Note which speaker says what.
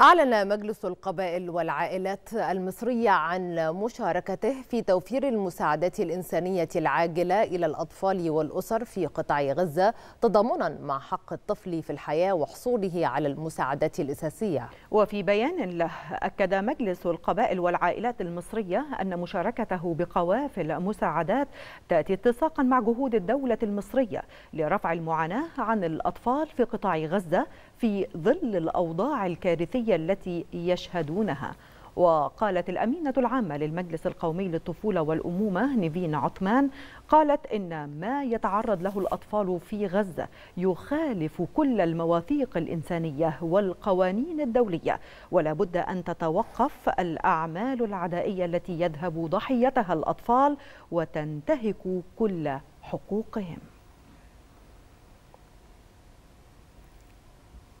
Speaker 1: أعلن مجلس القبائل والعائلات المصرية عن مشاركته في توفير المساعدات الإنسانية العاجلة إلى الأطفال والأسر في قطاع غزة تضامنا مع حق الطفل في الحياة وحصوله على المساعدات الأساسية وفي بيان له أكد مجلس القبائل والعائلات المصرية أن مشاركته
Speaker 2: بقوافل مساعدات تأتي اتساقا مع جهود الدولة المصرية لرفع المعاناة عن الأطفال في قطاع غزة في ظل الأوضاع الكارثية العملية التي يشهدونها وقالت الأمينة العامة للمجلس القومي للطفولة والأمومة نيفين عثمان قالت إن ما يتعرض له الأطفال في غزة يخالف كل المواثيق الإنسانية والقوانين الدولية ولا بد أن تتوقف الأعمال العدائية التي يذهب ضحيتها الأطفال وتنتهك كل حقوقهم